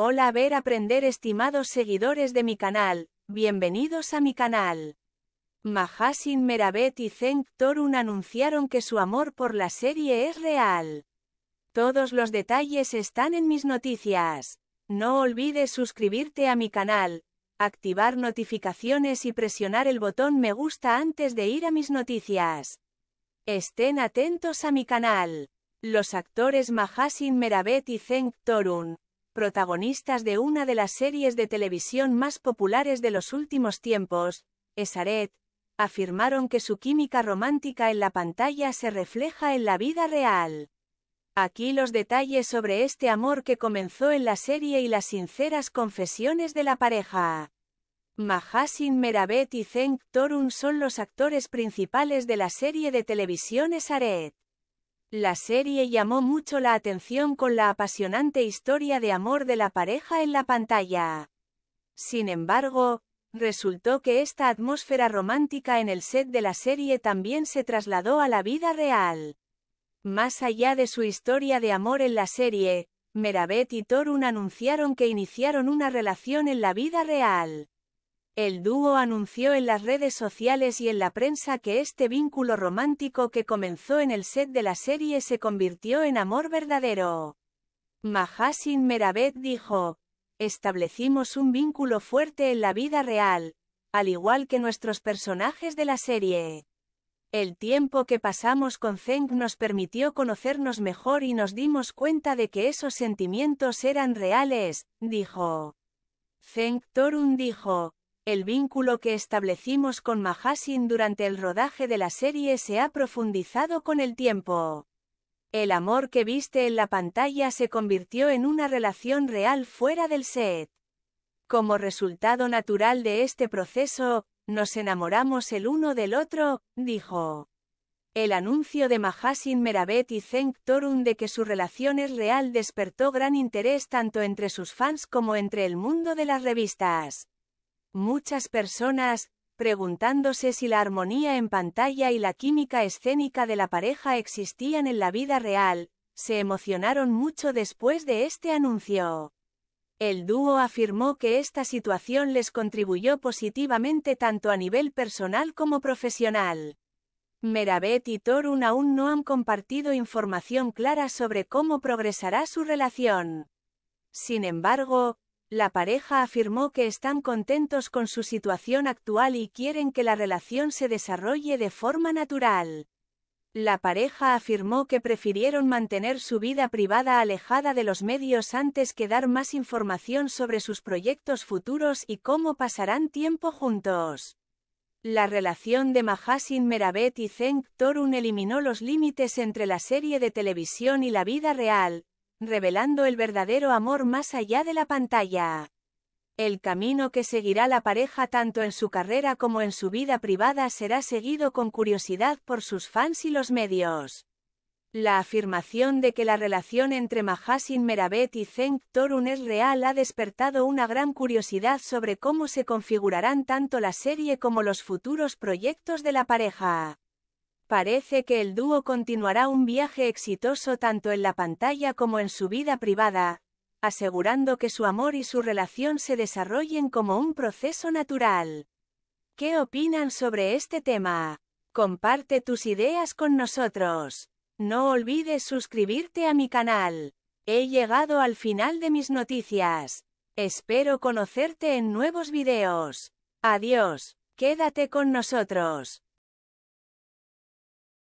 Hola ver aprender estimados seguidores de mi canal, bienvenidos a mi canal. Mahasin Meravet y Zeng Torun anunciaron que su amor por la serie es real. Todos los detalles están en mis noticias. No olvides suscribirte a mi canal, activar notificaciones y presionar el botón me gusta antes de ir a mis noticias. Estén atentos a mi canal. Los actores Mahasin Meravet y Zeng Torun, protagonistas de una de las series de televisión más populares de los últimos tiempos, Esaret, afirmaron que su química romántica en la pantalla se refleja en la vida real. Aquí los detalles sobre este amor que comenzó en la serie y las sinceras confesiones de la pareja. Mahasin Meravet y Zeng Torun son los actores principales de la serie de televisión Esaret. La serie llamó mucho la atención con la apasionante historia de amor de la pareja en la pantalla. Sin embargo, resultó que esta atmósfera romántica en el set de la serie también se trasladó a la vida real. Más allá de su historia de amor en la serie, Meravet y Torun anunciaron que iniciaron una relación en la vida real. El dúo anunció en las redes sociales y en la prensa que este vínculo romántico que comenzó en el set de la serie se convirtió en amor verdadero. Mahasin Meravet dijo, establecimos un vínculo fuerte en la vida real, al igual que nuestros personajes de la serie. El tiempo que pasamos con Zeng nos permitió conocernos mejor y nos dimos cuenta de que esos sentimientos eran reales, dijo. Zeng Torun dijo, el vínculo que establecimos con Mahasin durante el rodaje de la serie se ha profundizado con el tiempo. El amor que viste en la pantalla se convirtió en una relación real fuera del set. Como resultado natural de este proceso, nos enamoramos el uno del otro, dijo. El anuncio de Mahasin Meravet y zenk Torun de que su relación es real despertó gran interés tanto entre sus fans como entre el mundo de las revistas muchas personas, preguntándose si la armonía en pantalla y la química escénica de la pareja existían en la vida real, se emocionaron mucho después de este anuncio. El dúo afirmó que esta situación les contribuyó positivamente tanto a nivel personal como profesional. Meravet y Torun aún no han compartido información clara sobre cómo progresará su relación. Sin embargo, la pareja afirmó que están contentos con su situación actual y quieren que la relación se desarrolle de forma natural. La pareja afirmó que prefirieron mantener su vida privada alejada de los medios antes que dar más información sobre sus proyectos futuros y cómo pasarán tiempo juntos. La relación de Mahasin Meravet y Cenk Torun eliminó los límites entre la serie de televisión y la vida real, revelando el verdadero amor más allá de la pantalla. El camino que seguirá la pareja tanto en su carrera como en su vida privada será seguido con curiosidad por sus fans y los medios. La afirmación de que la relación entre Mahasin Merabet y Zeng Torun es real ha despertado una gran curiosidad sobre cómo se configurarán tanto la serie como los futuros proyectos de la pareja. Parece que el dúo continuará un viaje exitoso tanto en la pantalla como en su vida privada, asegurando que su amor y su relación se desarrollen como un proceso natural. ¿Qué opinan sobre este tema? Comparte tus ideas con nosotros. No olvides suscribirte a mi canal. He llegado al final de mis noticias. Espero conocerte en nuevos videos. Adiós, quédate con nosotros.